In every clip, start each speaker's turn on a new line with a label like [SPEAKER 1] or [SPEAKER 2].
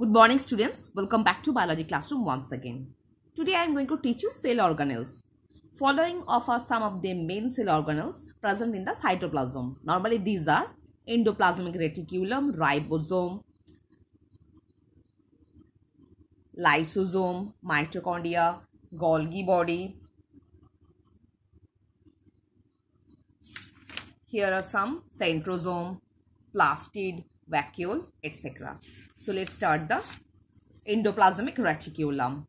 [SPEAKER 1] Good morning students, welcome back to biology classroom once again. Today I am going to teach you cell organelles. Following are some of the main cell organelles present in the cytoplasm. Normally these are endoplasmic reticulum, ribosome, lysosome, mitochondria, Golgi body. Here are some centrosome, plastid, vacuole, etc. So let's start the endoplasmic reticulum.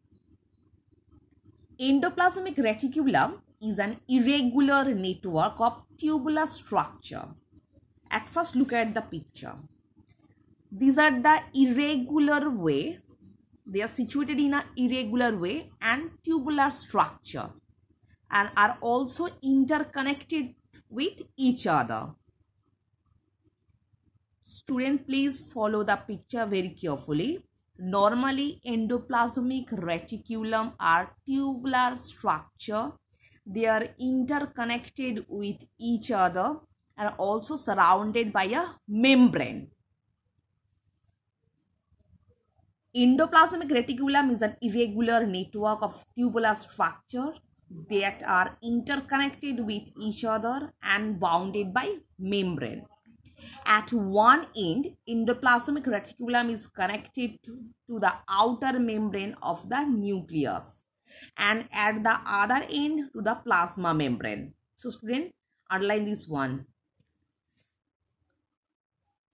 [SPEAKER 1] Endoplasmic reticulum is an irregular network of tubular structure. At first look at the picture. These are the irregular way. They are situated in an irregular way and tubular structure and are also interconnected with each other. Student, please follow the picture very carefully. Normally, endoplasmic reticulum are tubular structure. They are interconnected with each other and also surrounded by a membrane. Endoplasmic reticulum is an irregular network of tubular structure that are interconnected with each other and bounded by membrane. At one end, endoplasmic reticulum is connected to, to the outer membrane of the nucleus and at the other end to the plasma membrane. So student, underline this one.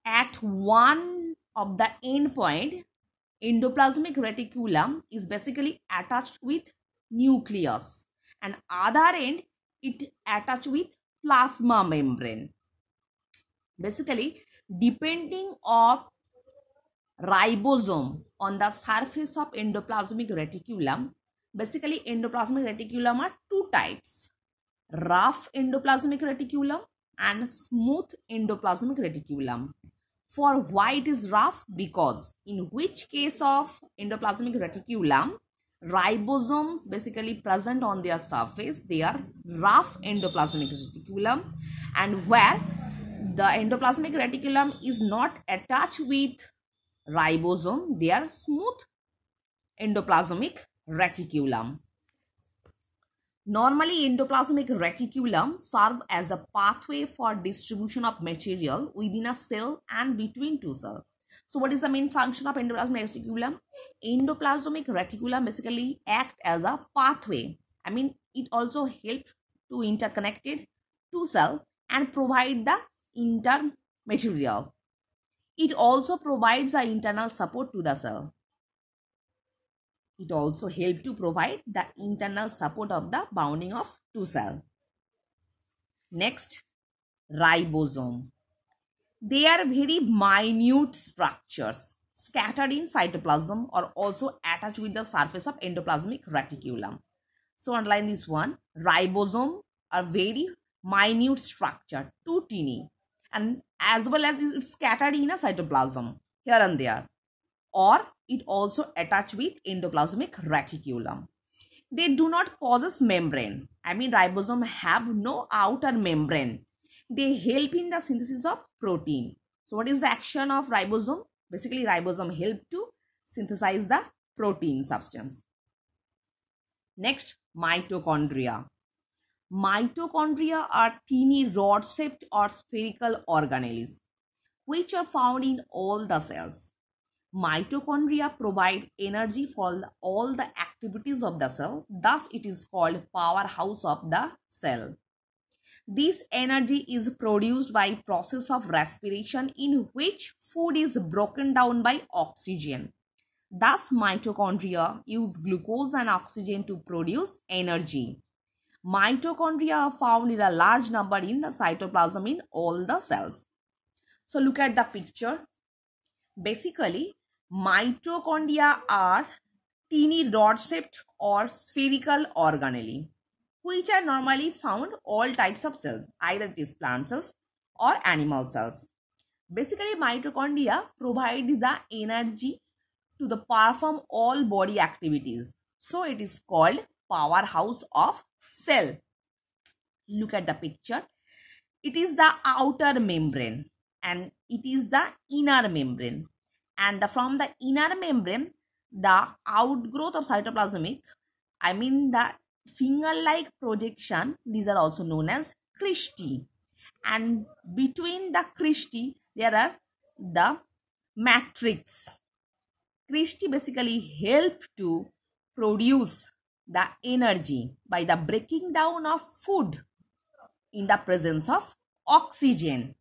[SPEAKER 1] At one of the end point, endoplasmic reticulum is basically attached with nucleus and other end it attached with plasma membrane Basically, depending of ribosome on the surface of endoplasmic reticulum, basically endoplasmic reticulum are two types, rough endoplasmic reticulum and smooth endoplasmic reticulum. For why it is rough? Because in which case of endoplasmic reticulum, ribosomes basically present on their surface, they are rough endoplasmic reticulum and where the endoplasmic reticulum is not attached with ribosome. They are smooth endoplasmic reticulum. Normally, endoplasmic reticulum serve as a pathway for distribution of material within a cell and between two cells. So, what is the main function of endoplasmic reticulum? Endoplasmic reticulum basically act as a pathway. I mean, it also helps to interconnect it two cell and provide the intermaterial. It also provides the internal support to the cell. It also helps to provide the internal support of the bounding of two cell. Next, ribosome. They are very minute structures scattered in cytoplasm or also attached with the surface of endoplasmic reticulum. So underline this one, ribosome are very minute structure, too teeny and as well as it's scattered in a cytoplasm here and there or it also attach with endoplasmic reticulum. They do not possess membrane. I mean ribosome have no outer membrane. They help in the synthesis of protein. So what is the action of ribosome? Basically ribosome help to synthesize the protein substance. Next mitochondria. Mitochondria are tiny rod shaped or spherical organelles which are found in all the cells. Mitochondria provide energy for all the activities of the cell, thus, it is called powerhouse of the cell. This energy is produced by process of respiration in which food is broken down by oxygen. Thus, mitochondria use glucose and oxygen to produce energy. Mitochondria are found in a large number in the cytoplasm in all the cells. So look at the picture. Basically, mitochondria are teeny rod-shaped or spherical organelle which are normally found all types of cells, either it is plant cells or animal cells. Basically, mitochondria provide the energy to the perform all body activities. So, it is called powerhouse of cell. Look at the picture. It is the outer membrane and it is the inner membrane. And the, from the inner membrane, the outgrowth of cytoplasmic, I mean the finger-like projection, these are also known as cristae. And between the cristae, there are the matrix. Cristae basically help to produce the energy by the breaking down of food in the presence of oxygen.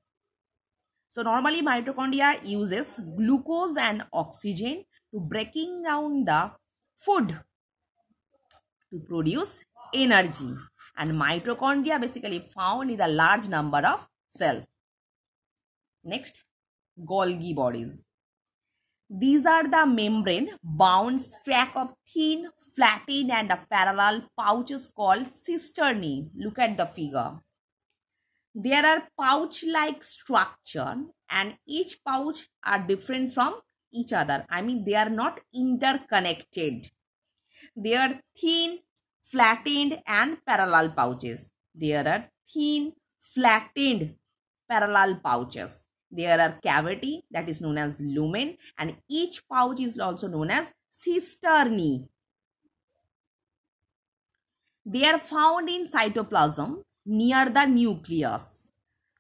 [SPEAKER 1] So normally mitochondria uses glucose and oxygen to breaking down the food to produce energy and mitochondria basically found in a large number of cell. Next, Golgi bodies. These are the membrane bound stack of thin flattened and the parallel pouch is called cisternae. Look at the figure. There are pouch-like structure and each pouch are different from each other. I mean they are not interconnected. They are thin, flattened and parallel pouches. There are thin, flattened parallel pouches. There are cavity that is known as lumen and each pouch is also known as cisternae. They are found in cytoplasm near the nucleus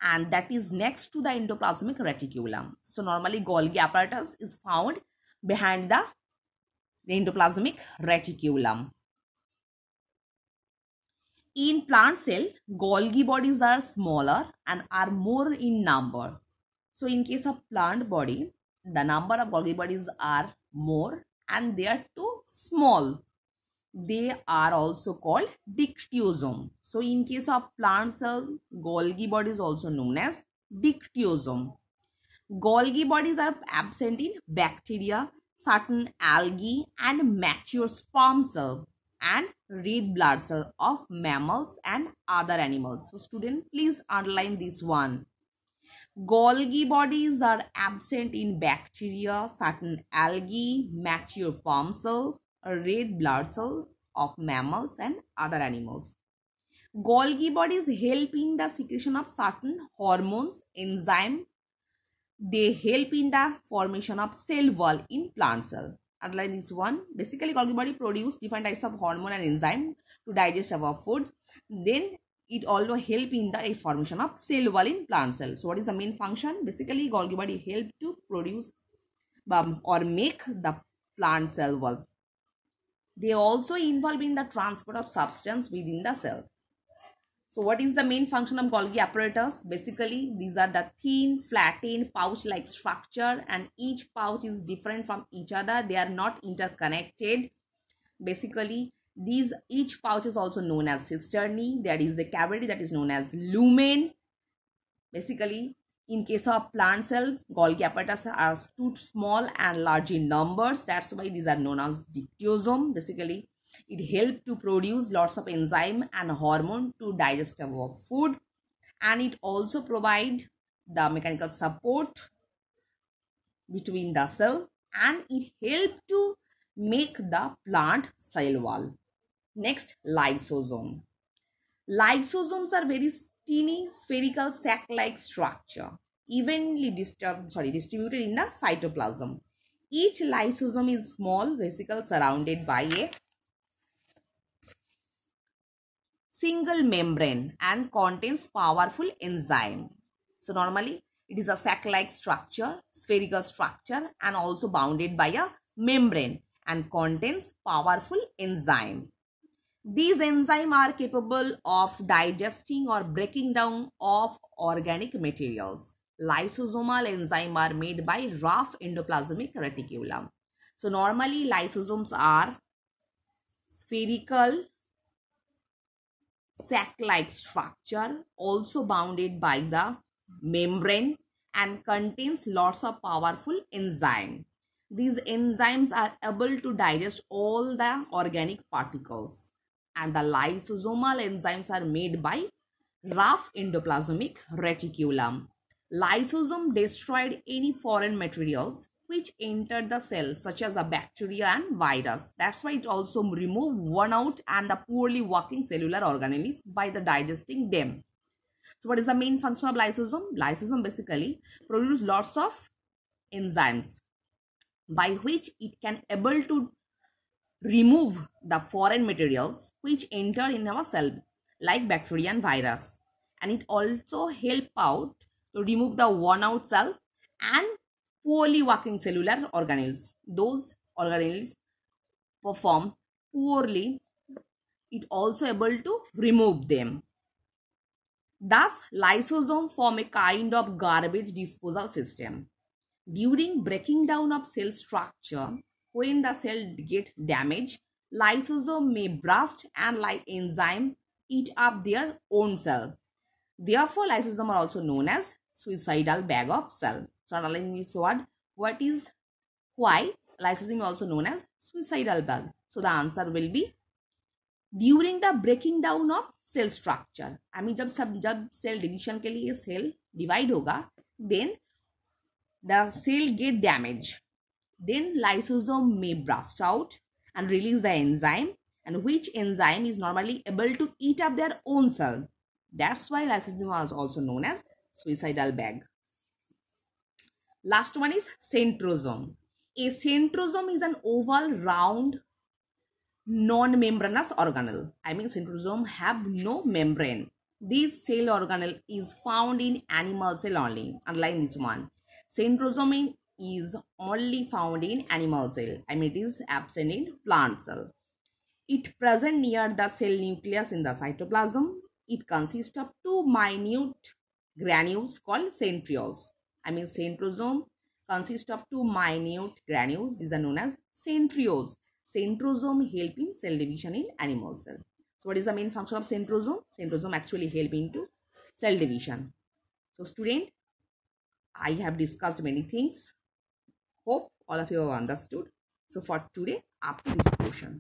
[SPEAKER 1] and that is next to the endoplasmic reticulum. So normally Golgi apparatus is found behind the endoplasmic reticulum. In plant cell, Golgi bodies are smaller and are more in number. So in case of plant body, the number of Golgi bodies are more and they are too small they are also called dictyosome. So in case of plant cell, uh, Golgi body is also known as dictyosome. Golgi bodies are absent in bacteria, certain algae and mature sperm cell uh, and red blood cell of mammals and other animals. So student please underline this one. Golgi bodies are absent in bacteria, certain algae, mature palm cell uh, red blood cell of mammals and other animals. Golgi bodies help in the secretion of certain hormones, enzyme. They help in the formation of cell wall in plant cell. Underline this one. Basically, Golgi body produce different types of hormone and enzyme to digest our food. Then it also help in the formation of cell wall in plant cell. So, what is the main function? Basically, Golgi body help to produce um, or make the plant cell wall. They also involve in the transport of substance within the cell. So what is the main function of Golgi apparatus? Basically, these are the thin, flattened, pouch-like structure and each pouch is different from each other. They are not interconnected. Basically, these each pouch is also known as cisternae. There is a cavity that is known as lumen. Basically, in case of plant cell golgi apparatus are too small and large in numbers that's why these are known as dictyosome basically it helps to produce lots of enzyme and hormone to digest our food and it also provide the mechanical support between the cell and it help to make the plant cell wall next lysosome lysosomes are very Tiny spherical sac-like structure evenly disturbed, sorry, distributed in the cytoplasm. Each lysosome is small vesicle surrounded by a single membrane and contains powerful enzyme. So normally it is a sac-like structure, spherical structure and also bounded by a membrane and contains powerful enzyme. These enzymes are capable of digesting or breaking down of organic materials. Lysosomal enzymes are made by rough endoplasmic reticulum. So normally lysosomes are spherical sac-like structure also bounded by the membrane and contains lots of powerful enzyme. These enzymes are able to digest all the organic particles and the lysosomal enzymes are made by rough endoplasmic reticulum. Lysosome destroyed any foreign materials which entered the cell such as a bacteria and virus. That's why it also removed worn out and the poorly working cellular organelles by the digesting them. So what is the main function of lysosome? Lysosome basically produces lots of enzymes by which it can able to remove the foreign materials which enter in our cell like bacteria and virus and it also help out to remove the worn out cell and poorly working cellular organelles those organelles perform poorly it also able to remove them thus lysosome form a kind of garbage disposal system during breaking down of cell structure when the cell get damaged, lysosome may burst and like enzyme eat up their own cell. Therefore, lysosome are also known as suicidal bag of cell. So analyzing its word, what is why lysosome also known as suicidal bag. So the answer will be during the breaking down of cell structure. हमें जब सब जब cell division के लिए divide divide होगा then the cell get damaged. Then lysosome may burst out and release the enzyme and which enzyme is normally able to eat up their own cell. That's why lysosome is also known as suicidal bag. Last one is centrosome. A centrosome is an oval, round, non-membranous organelle. I mean centrosome have no membrane. This cell organelle is found in animal cell only, unlike this one. Centrosome is only found in animal cell. I mean, it is absent in plant cell. It present near the cell nucleus in the cytoplasm. It consists of two minute granules called centrioles. I mean, centrosome consists of two minute granules. These are known as centrioles. Centrosome helping cell division in animal cell. So, what is the main function of centrosome? Centrosome actually help into cell division. So, student, I have discussed many things. Hope all of you have understood. So for today, up to this portion.